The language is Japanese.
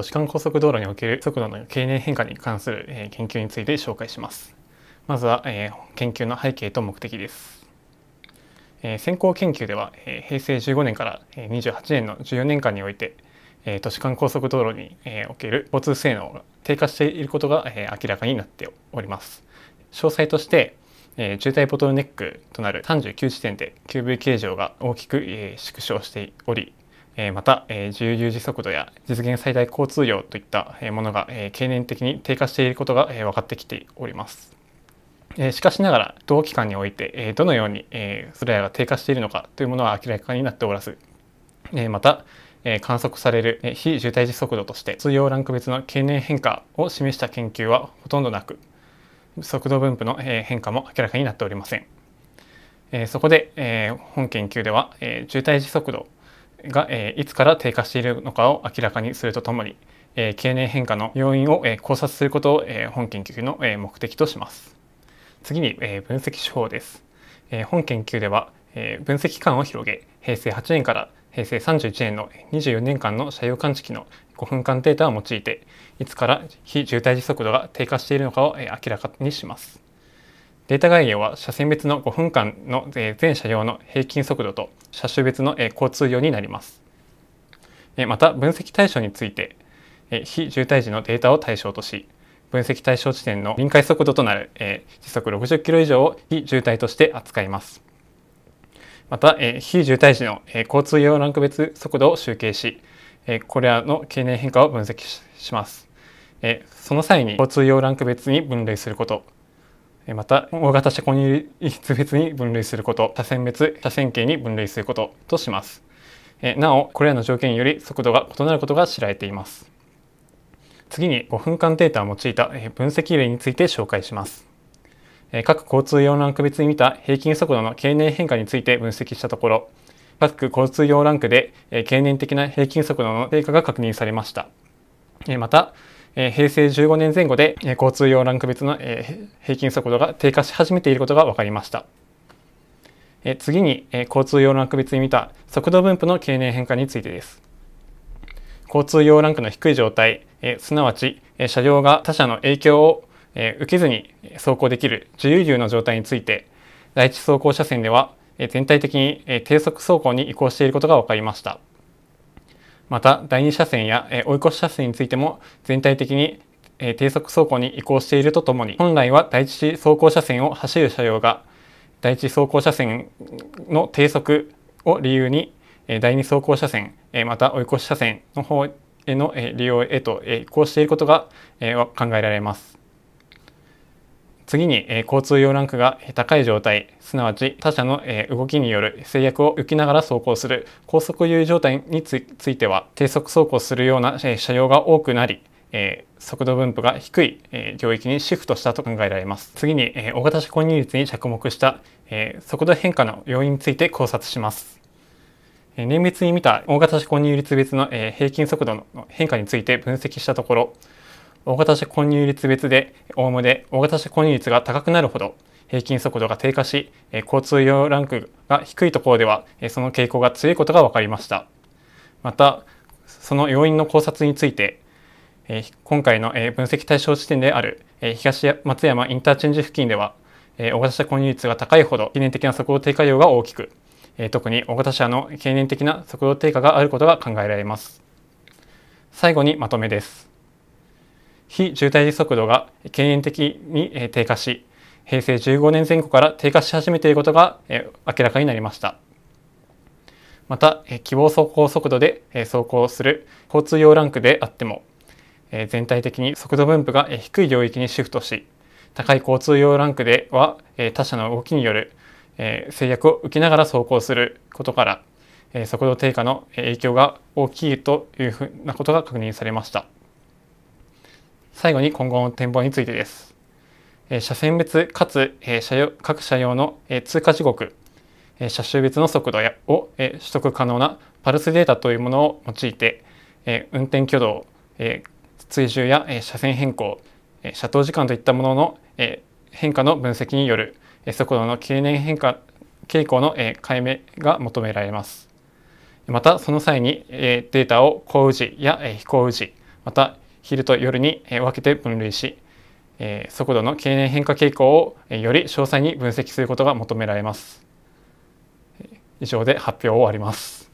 都市間高速道路における速度の経年変化に関する、え研究について紹介します。まずは、え研究の背景と目的です。え先行研究では、え平成15年から28年の14年間において、え都市間高速道路に、えおける交通性能が低下していることが、え明らかになっております。詳細として、え渋滞ボトルネックとなる39地点で QV 形状が大きく、え縮小しておりえまた、え自由有速度や実現最大交通量といったものが、え経年的に低下していることが、え分かってきております。えしかしながら同期間において、えどのように、えそれらが低下しているのかというものは明らかになっておらず、えまた、え観測される、え非渋滞時速度として通用ランク別の経年変化を示した研究はほとんどなく速度分布の、え変化も明らかになっておりません。えそこで、え本研究では、え渋滞時速度が、えいつから低下しているのかを明らかにするとともに、え経年変化の要因を、え考察することを、え本研究の、え目的とします。次に、え分析手法です。え本研究では、え分析期間を広げ、平成8年から平成31年の24年間の車両感知器の5分間データを用いて、いつから非渋滞時速度が低下しているのかをえ明らかにします。データ概要は車線別の5分間の全車両の平均速度と車種別の交通量になります。また分析対象について非渋滞時のデータを対象とし分析対象地点の臨界速度となる時速60キロ以上を非渋滞として扱います。また非渋滞時の交通用ランク別速度を集計しこれらの経年変化を分析します。その際に交通用ランク別に分類することまた大型車庫に一別に分類すること車線別車線形に分類することとしますなおこれらの条件より速度が異なることが知られています次に5分間データを用いた分析例について紹介します各交通用ランク別に見た平均速度の経年変化について分析したところ各交通用ランクで経年的な平均速度の低下が確認されましたまたえ平成15年前後で、え交通用ランク別の、え平均速度が低下し始めていることが分かりました。え次に、え交通用ランク別に見た速度分布の経年変化についてです。交通用ランクの低い状態、えすなわち、え車両が他者の影響を、え受けずに走行できる自由流の状態について、第一走行車線では、え全体的に、え低速走行に移行していることが分かりました。また第2車線や追い越し車線についても全体的に低速走行に移行しているとともに本来は第1走行車線を走る車両が第1走行車線の低速を理由に第2走行車線また追い越し車線の方への利用へと移行していることが考えられます。次に、え交通用ランクが高い状態すなわち他社の、え動きによる制約を受けながら走行する高速優位状態については低速走行するような、え車両が多くなりえー、速度分布が低い、えー、領域にシフトしたと考えられます。次に、えー、大型車購入率に着目した、え速度変化の要因について考察します。え年別に見た大型車購入率別の、え平均速度の変化について分析したところ、大型車混入率別でおおむね大型車混入率が高くなるほど平均速度が低下し交通用ランクが低いところではその傾向が強いことが分かりましたまたその要因の考察について今回の分析対象地点である東松山インターチェンジ付近では大型車混入率が高いほど記念的な速度低下量が大きく特に大型車の経年的な速度低下があることが考えられます最後にまとめです非渋滞時速度が経営的に低下し平成15年前後から低下し始めていることが明らかになりましたまた希望走行速度で走行する交通用ランクであっても全体的に速度分布が低い領域にシフトし高い交通用ランクでは他社の動きによる制約を受けながら走行することから速度低下の影響が大きいというふうなことが確認されました。最後に今後の展望についてです。え車線別かつ、え車用各車用の、え通過時刻、え車種別の速度やを、え取得可能なパルスデータというものを用いて、え運転挙動、え追従や、え車線変更、え車灯時間といったものの、え変化の分析による、え速度の経年変化傾向の、え解明が求められます。またその際に、えデータを降雨時や、え非降雨時また、昼と夜に分けて分類し速度の経年変化傾向をより詳細に分析することが求められます以上で発表を終わります